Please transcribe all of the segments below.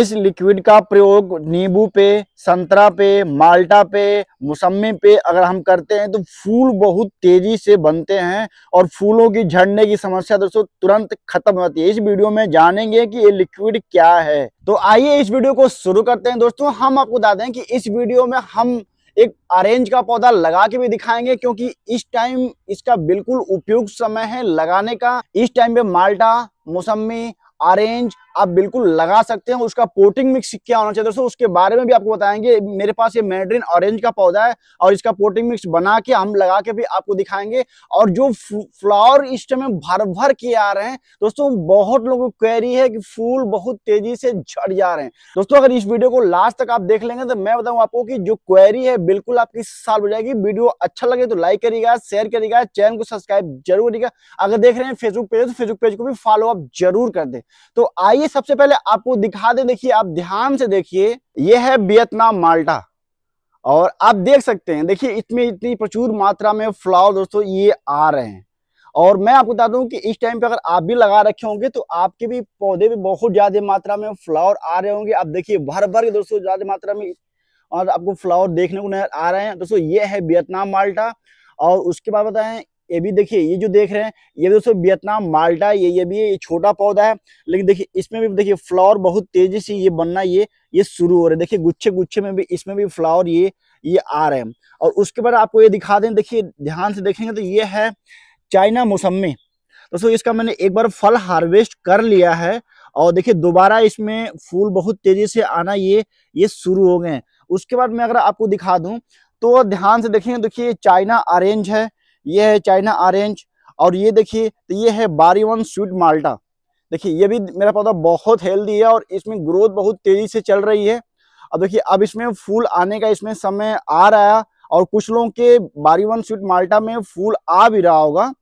इस लिक्विड का प्रयोग नींबू पे संतरा पे माल्टा पे मौसमी पे अगर हम करते हैं तो फूल बहुत तेजी से बनते हैं और फूलों की झड़ने की समस्या दोस्तों तुरंत खत्म होती है इस वीडियो में जानेंगे कि ये लिक्विड क्या है तो आइए इस वीडियो को शुरू करते हैं दोस्तों हम आपको बता दें कि इस वीडियो में हम एक ऑरेंज का पौधा लगा के भी दिखाएंगे क्योंकि इस टाइम इसका बिल्कुल उपयुक्त समय है लगाने का इस टाइम पे माल्टा मौसमी ऑरेंज आप बिल्कुल लगा सकते हैं उसका पोटिंग मिक्स क्या होना चाहिए दोस्तों उसके बारे में भी आपको बताएंगे मेरे पास ये मेड्रीन ऑरेंज का पौधा है और इसका पोटिंग मिक्स बना के हम लगा के भी आपको दिखाएंगे और जो फ्लावर इस टाइम भर भर के आ रहे हैं दोस्तों बहुत लोगों को क्वेरी है कि फूल बहुत तेजी से झड़ जा रहे हैं दोस्तों अगर इस वीडियो को लास्ट तक आप देख लेंगे तो मैं बताऊँ आपको की जो क्वेरी है बिल्कुल आपकी साल हो जाएगी वीडियो अच्छा लगे तो लाइक करेगा शेयर करेगा चैनल को सब्सक्राइब जरूर करेगा अगर देख रहे हैं फेसबुक पेज तो फेसबुक पेज को भी फॉलो अप जरूर कर दे तो आइए सबसे पहले आपको दिखा दे देखिए आप ध्यान से देखिए यह है वियतनाम माल्टा और आप देख सकते हैं देखिए इसमें इतनी प्रचुर मात्रा में फ्लावर दोस्तों ये आ रहे हैं और मैं आपको बता दूं कि इस टाइम पे अगर आप भी लगा रखे होंगे तो आपके भी पौधे भी बहुत ज़्यादा मात्रा में फ्लावर आ रहे होंगे आप देखिए भर भर के दोस्तों ज़्यादा मात्रा में और आपको फ्लावर देखने को नजर आ रहे हैं दोस्तों ये है वियतनाम माल्टा और उसके बाद बताएं ये भी देखिए ये जो देख रहे हैं ये दोस्तों वियतनाम माल्टा ये ये भी ये छोटा पौधा है लेकिन देखिए इसमें भी देखिए फ्लावर बहुत तेजी से ये बनना ये ये शुरू हो रहा है देखिए गुच्छे गुच्छे में भी इसमें भी फ्लावर ये ये आ रहे हैं और उसके बाद आपको ये दिखा दें देखिए ध्यान से देखेंगे तो ये है चाइना मौसमी दोस्तों इसका मैंने एक बार फल हार्वेस्ट कर लिया है और देखिए दोबारा इसमें फूल बहुत तेजी से आना ये ये शुरू हो गए उसके बाद मैं अगर आपको दिखा दूं तो ध्यान से देखेंगे देखिए चाइना ऑरेंज है ये है चाइना ऑरेंज और ये देखिए तो ये है बारी वन स्वीट माल्टा देखिए ये भी मेरा पौधा बहुत हेल्दी है और इसमें ग्रोथ बहुत तेजी से चल रही है अब देखिए अब इसमें फूल आने का इसमें समय आ रहा है और कुछ लोगों के बारी वन स्वीट माल्टा में फूल आ भी रहा होगा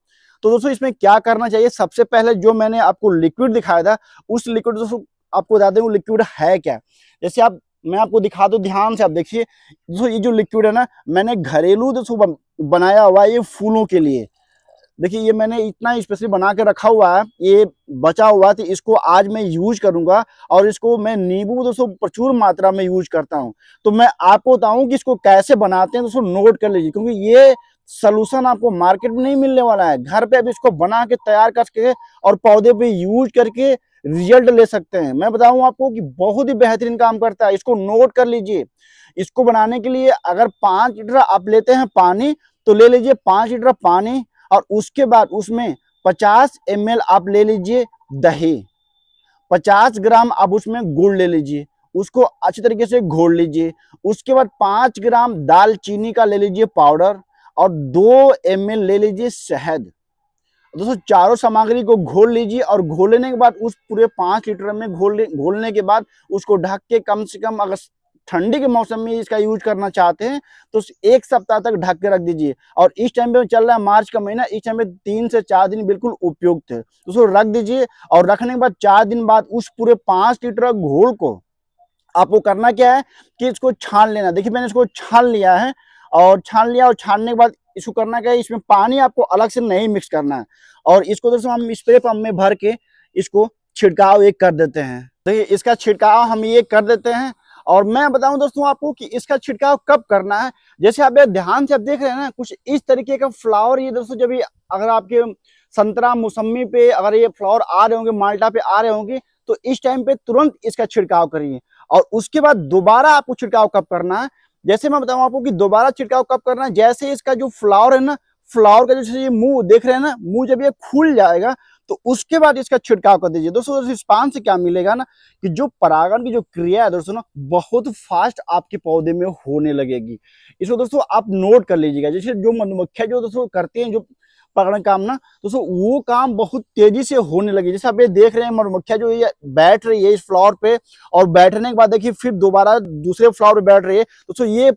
तो दोस्तों इसमें क्या करना चाहिए सबसे पहले जो मैंने आपको लिक्विड दिखाया था उस लिक्विड दोस्तों आपको बता दें वो लिक्विड है क्या जैसे आप मैं आपको दिखा दू ध्यान से आप देखिए जो ये जो लिक्विड है ना मैंने घरेलू जो बनाया हुआ है ये फूलों के लिए देखिए ये मैंने इतना स्पेशली बना के रखा हुआ है ये बचा हुआ तो इसको आज मैं यूज करूंगा और इसको मैं नींबू दोस्तों प्रचुर मात्रा में यूज करता हूं तो मैं आपको बताऊं कि इसको कैसे बनाते हैं दोस्तों नोट कर लीजिए क्योंकि ये सोलूशन आपको मार्केट में नहीं मिलने वाला है घर पे अभी इसको बना के तैयार करके और पौधे पे यूज करके रिजल्ट ले सकते हैं मैं बताऊं आपको कि बहुत ही बेहतरीन काम करता है इसको नोट कर लीजिए इसको बनाने के लिए अगर पांच लीटर आप लेते हैं पानी तो ले लीजिए पांच लीटर पानी और उसके बाद उसमें पचास एम आप ले लीजिए दही पचास ग्राम आप उसमें गुड़ ले लीजिए उसको अच्छी तरीके से घोल लीजिए उसके बाद पांच ग्राम दालचीनी का ले लीजिए पाउडर और दो एम ले लीजिए शहद दोस्तों चारों सामग्री को घोल लीजिए और घोलने के बाद उस पूरे पांच लीटर में घोल घोलने के बाद उसको ढक के कम से कम अगर ठंडी के मौसम में इसका यूज करना चाहते हैं तो एक सप्ताह तक ढक के रख दीजिए और इस टाइम पे चल रहा है मार्च का महीना इस टाइम पे तीन से चार दिन बिल्कुल उपयुक्त है उसको रख दीजिए और रखने के बाद चार दिन बाद उस पूरे पांच लीटर घोल को आपको करना क्या है कि इसको छान लेना देखिए मैंने इसको छान लिया है और छान लिया और छानने के बाद इसको करना क्या है इसमें पानी आपको अलग से नहीं मिक्स करना है और इसको दोस्तों हम स्प्रे पंप में भर के इसको छिड़काव एक कर देते हैं देखिए तो इसका छिड़काव हम ये कर देते हैं और मैं बताऊं दोस्तों आपको कि इसका छिड़काव कब करना है जैसे आप ये ध्यान से आप देख रहे हैं ना कुछ इस तरीके का फ्लावर ये दोस्तों जब ये अगर आपके संतरा मौसमी पे अगर ये फ्लावर आ रहे होंगे माल्टा पे आ रहे होंगे तो इस टाइम पे तुरंत इसका छिड़काव करिए और उसके बाद दोबारा आपको छिड़काव कब करना है जैसे मैं बताऊँ आपको कि दोबारा छिड़काव कब करना है जैसे इसका जो फ्लावर है ना फ्लावर का जैसे ये मुंह देख रहे हैं ना मुंह जब ये खुल जाएगा तो उसके बाद इसका छिड़काव कर दीजिए दोस्तों रिस्पांस से क्या मिलेगा ना कि जो परागण की जो क्रिया है दोस्तों ना बहुत फास्ट आपके पौधे में होने लगेगी इसको दोस्तों आप नोट कर लीजिएगा जैसे जो मधुमक्खियां जो दोस्तों करते हैं जो पकड़ने काम ना दोस्तों वो काम बहुत तेजी से होने लगी जैसे आप ये देख रहे हैं मधुमक्खिया जो ये बैठ रही है इस फ्लावर पे और बैठने के बाद देखिए फिर दोबारा दूसरे फ्लावर पे बैठ रही है दोस्तों ये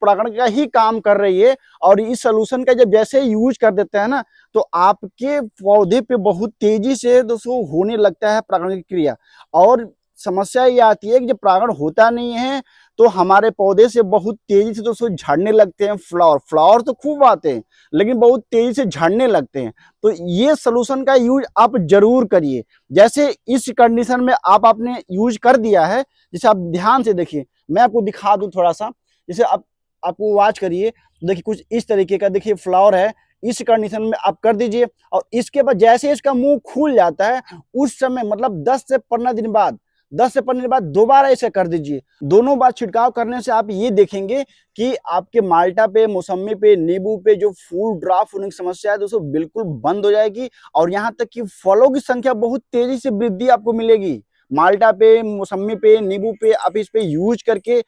प्रकरण का ही काम कर रही है और इस सोल्यूशन का जब जैसे यूज कर देते हैं ना तो आपके पौधे पे बहुत तेजी से दोस्तों होने लगता है प्रकरण की क्रिया और समस्या ये आती है कि जब परागण होता नहीं है तो हमारे पौधे से बहुत तेजी से दोस्तों झड़ने लगते हैं फ्लावर फ्लावर तो खूब आते हैं लेकिन बहुत तेजी से झड़ने लगते हैं तो ये सोल्यूशन का यूज आप जरूर करिए जैसे इस कंडीशन में आप आपने यूज कर दिया है जैसे आप ध्यान से देखिए मैं आपको दिखा दूँ थोड़ा सा जैसे आप आपको वॉच करिए तो देखिए कुछ इस तरीके का देखिए फ्लावर है इस कंडीशन में आप कर दीजिए और इसके बाद जैसे इसका मुंह खुल जाता है उस समय मतलब 10 से पंद्रह दिन बाद 10 से पंद्रह बाद दोबारा इसे कर दीजिए दोनों बार छिड़काव करने से आप ये देखेंगे कि आपके माल्टा पे मौसमी पे नींबू पे जो फूल ड्राफ्ट होने की समस्या है दोस्तों बिल्कुल बंद हो जाएगी और यहाँ तक कि फलों की संख्या बहुत तेजी से वृद्धि आपको मिलेगी माल्टा पे मौसमी पे नींबू पे आप इस पे यूज करके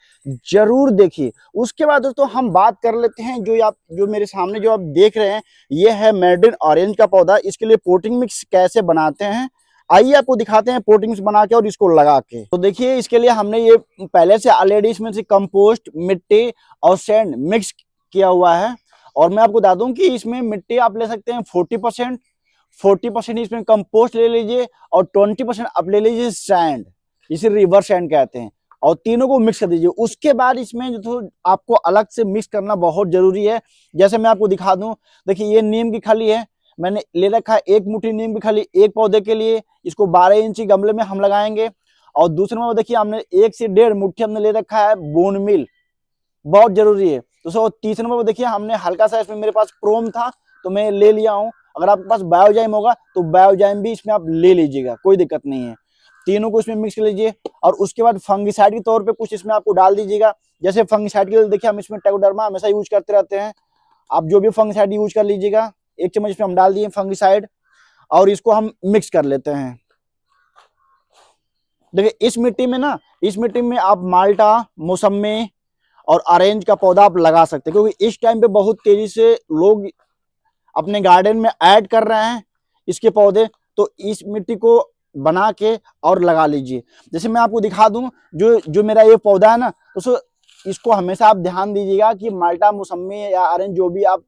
जरूर देखिए उसके बाद दोस्तों हम बात कर लेते हैं जो आप जो मेरे सामने जो आप देख रहे हैं ये है मेडिन ऑरेंज का पौधा इसके लिए पोटिंग मिक्स कैसे बनाते हैं आइए आपको दिखाते हैं पोटिंग्स बना के और इसको लगा के तो देखिए इसके लिए हमने ये पहले से ऑलरेडी इसमें से कंपोस्ट मिट्टी और सैंड मिक्स किया हुआ है और मैं आपको बता दूं कि इसमें मिट्टी आप ले सकते हैं फोर्टी परसेंट फोर्टी परसेंट इसमें कंपोस्ट ले लीजिए और ट्वेंटी परसेंट आप ले लीजिए सैंड इसे रिवर सैंड कहते हैं और तीनों को मिक्स कर दीजिए उसके बाद इसमें जो तो आपको अलग से मिक्स करना बहुत जरूरी है जैसे मैं आपको दिखा दूं देखिए ये नीम की खाली है मैंने ले रखा है एक मुठी नीम भी खाली एक पौधे के लिए इसको बारह इंची गमले में हम लगाएंगे और दूसरे में देखिए हमने एक से डेढ़ मुठ्ठी हमने ले रखा है बोन मिल बहुत जरूरी है दोस्तों तीसरे नंबर देखिए हमने हल्का सा इसमें मेरे पास प्रोम था तो मैं ले लिया हूँ अगर आपके पास बायोजाइम होगा तो बायोजाइम भी इसमें आप ले लीजिएगा कोई दिक्कत नहीं है तीनों को इसमें मिक्स कर लीजिए और उसके बाद फंगिसाइड के तौर पे कुछ इसमें आपको डाल दीजिएगा जैसे फंगिसाइड के लिए देखिए हम इसमें टेकोडर्मा हमेशा यूज करते रहते हैं आप जो भी फंगिसाइड यूज कर लीजिएगा एक चम्मच इसमें हम डाल दिए फंगिसाइड और इसको हम मिक्स कर लेते हैं देखिए इस मिट्टी में ना इस मिट्टी में आप माल्टा मौसम्मी और ऑरेंज का पौधा आप लगा सकते हैं क्योंकि इस टाइम पे बहुत तेजी से लोग अपने गार्डन में ऐड कर रहे हैं इसके पौधे तो इस मिट्टी को बना के और लगा लीजिए जैसे मैं आपको दिखा दूं जो जो मेरा ये पौधा है ना उसको तो इसको हमेशा आप ध्यान दीजिएगा कि माल्टा मौसमी या ऑरेंज जो भी आप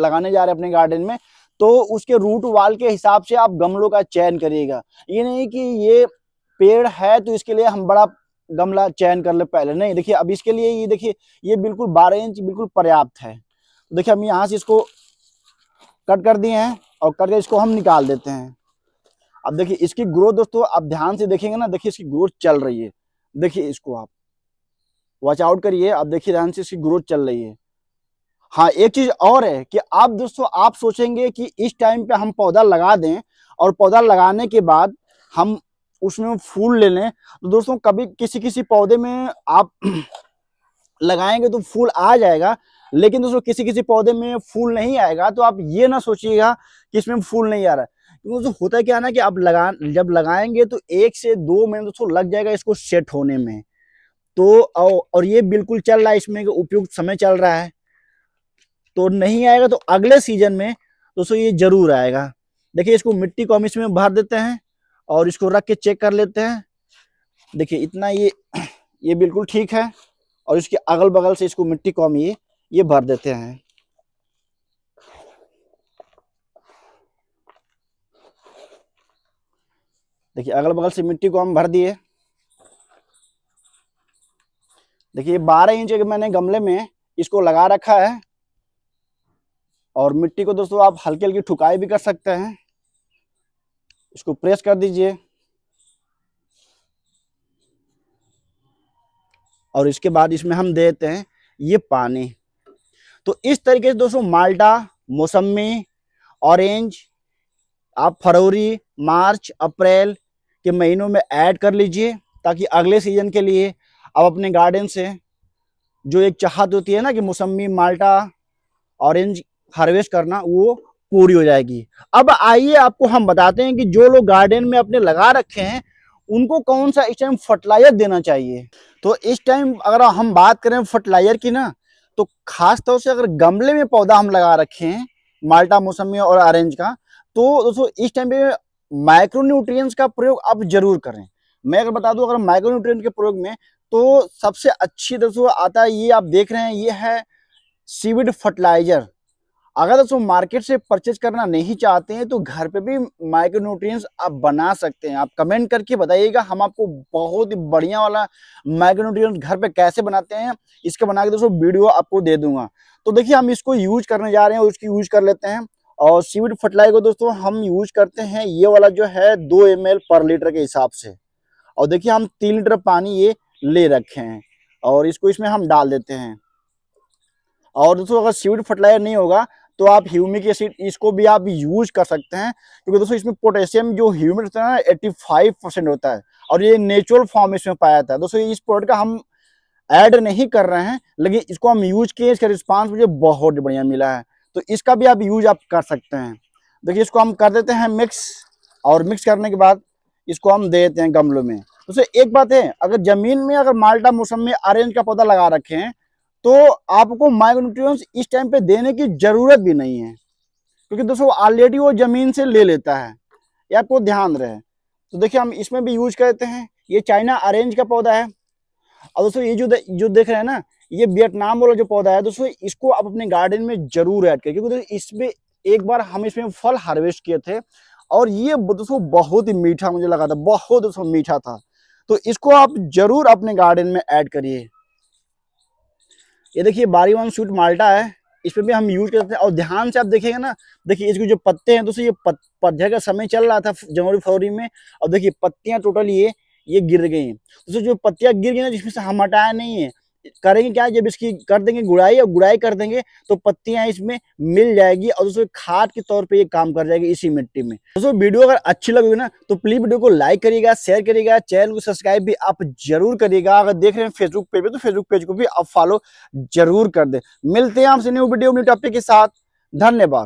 लगाने जा रहे हैं अपने गार्डन में तो उसके रूट वाल के हिसाब से आप गमलों का चयन करिएगा ये नहीं कि ये पेड़ है तो इसके लिए हम बड़ा गमला चयन कर ले पहले नहीं देखिए अब इसके लिए ये देखिए ये बिल्कुल बारह इंच बिल्कुल पर्याप्त है तो देखिए हम यहाँ से इसको कट कर दिए हैं और करके इसको हम निकाल देते हैं अब देखिए इसकी ग्रोथ दोस्तों आप ध्यान से देखेंगे ना देखिए इसकी ग्रोथ चल रही है देखिए इसको आप वॉच आउट करिए आप देखिए ध्यान से इसकी ग्रोथ चल रही है हाँ एक चीज और है कि आप दोस्तों आप सोचेंगे कि इस टाइम पे हम पौधा लगा दें और पौधा लगाने के बाद हम उसमें फूल ले लें तो दोस्तों कभी किसी किसी पौधे में आप लगाएंगे तो फूल आ जाएगा लेकिन दोस्तों किसी किसी पौधे में फूल नहीं आएगा तो आप ये ना सोचिएगा कि इसमें फूल नहीं आ रहा है क्योंकि दोस्तों होता क्या ना कि आप लगा जब लगाएंगे तो एक से दो महीने दोस्तों लग जाएगा इसको सेट होने में तो और ये बिल्कुल चल रहा है इसमें उपयुक्त समय चल रहा है तो नहीं आएगा तो अगले सीजन में दोस्तों ये जरूर आएगा देखिए इसको मिट्टी को हम इसमें भर देते हैं और इसको रख के चेक कर लेते हैं देखिए इतना ये ये बिल्कुल ठीक है और इसके अगल बगल से इसको मिट्टी कॉम ये ये भर देते हैं देखिए अगल बगल से मिट्टी कॉम भर दिए देखिए बारह इंच के मैंने गमले में इसको लगा रखा है और मिट्टी को दोस्तों आप हल्की हल्की ठुकाई भी कर सकते हैं इसको प्रेस कर दीजिए और इसके बाद इसमें हम देते हैं ये पानी तो इस तरीके से दोस्तों माल्टा मौसमी ऑरेंज आप फरवरी मार्च अप्रैल के महीनों में ऐड कर लीजिए ताकि अगले सीजन के लिए आप अपने गार्डन से जो एक चाहत होती है ना कि मौसमी माल्टा ऑरेंज हार्वेस्ट करना वो पूरी हो जाएगी अब आइए आपको हम बताते हैं कि जो लोग गार्डन में अपने लगा रखे हैं उनको कौन सा इस टाइम फर्टिलाइजर देना चाहिए तो इस टाइम अगर हम बात करें फर्टिलाइजर की ना तो खास तौर से अगर गमले में पौधा हम लगा रखे हैं माल्टा मौसमी और ऑरेंज का तो दोस्तों इस टाइम पे माइक्रोन्यूट्रिएंट्स का प्रयोग आप जरूर करें मैं अगर बता दूं अगर माइक्रोन्यूट्रिएंट के प्रयोग में तो सबसे अच्छी दोस्तों आता है ये आप देख रहे हैं ये है सीविड फर्टिलाइजर अगर दोस्तों मार्केट से परचेज करना नहीं चाहते हैं तो घर पे भी माइक्रो आप बना सकते हैं आप कमेंट करके बताइएगा हम आपको बहुत ही बढ़िया वाला माइक्रो घर पे कैसे बनाते हैं इसके बना के दोस्तों वीडियो आपको दे दूंगा तो देखिए हम इसको यूज करने जा रहे हैं उसकी यूज कर लेते हैं और सीविड फर्टिलाइजर को दोस्तों हम यूज करते हैं ये वाला जो है दो एम पर लीटर के हिसाब से और देखिये हम तीन लीटर पानी ये ले रखे हैं और इसको इसमें हम डाल देते हैं और दोस्तों अगर सीविड फर्टिलाइजर नहीं होगा तो आप ह्यूमिक एसिड इसको भी आप यूज कर सकते हैं क्योंकि दोस्तों इसमें पोटेशियम जो ह्यूमिक होता है ना एट्टी फाइव परसेंट होता है और ये नेचुरल फॉर्म इसमें पाया जाता है दोस्तों इस प्रोडक्ट का हम ऐड नहीं कर रहे हैं लेकिन इसको हम यूज किए इसका रिस्पॉन्स मुझे बहुत बढ़िया मिला है तो इसका भी आप यूज आप कर सकते हैं देखिए इसको हम कर देते हैं मिक्स और मिक्स करने के बाद इसको हम दे देते हैं गमलों में तो एक बात है अगर जमीन में अगर माल्टा मौसम में ऑरेंज का पौधा लगा रखे हैं तो आपको माइक्रो इस टाइम पे देने की ज़रूरत भी नहीं है क्योंकि दोस्तों ऑलरेडी वो ज़मीन से ले लेता है ये आपको ध्यान रहे तो देखिए हम इसमें भी यूज करते हैं ये चाइना अरेंज का पौधा है और दोस्तों ये जो दे, जो देख रहे हैं ना ये वियतनाम वाला जो पौधा है दोस्तों इसको आप अपने गार्डन में जरूर ऐड करें क्योंकि दोस्तों इसमें एक बार हम इसमें फल हार्वेस्ट किए थे और ये दोस्तों बहुत ही मीठा मुझे लगा था बहुत दोस्तों मीठा था तो इसको आप जरूर अपने गार्डन में ऐड करिए ये देखिए बारी वन स्वीट माल्टा है इसमें भी हम यूज करते हैं और ध्यान से आप देखेंगे ना देखिए इसके जो पत्ते हैं दोस्तों ये पतझड़ का समय चल रहा था जनवरी फरवरी में और देखिए पत्तियां टोटल ये ये गिर गई हैं दोस्तों जो पत्तियां गिर गई ना जिसमें से हम हटाया नहीं है करेंगे क्या जब इसकी कर देंगे गुड़ाई और गुड़ाई कर देंगे तो पत्तियां इसमें मिल जाएगी और दोस्तों खाद के तौर पे ये काम कर जाएगी इसी मिट्टी में दोस्तों वीडियो अगर अच्छी लगेगी ना तो प्लीज वीडियो को लाइक करिएगा शेयर करिएगा चैनल को सब्सक्राइब भी आप जरूर करिएगा अगर देख रहे हैं फेसबुक पेज पे तो फेसबुक पेज को भी आप फॉलो जरूर कर दे मिलते हैं आपसे न्यू वीडियो न्यू टॉपिक के साथ धन्यवाद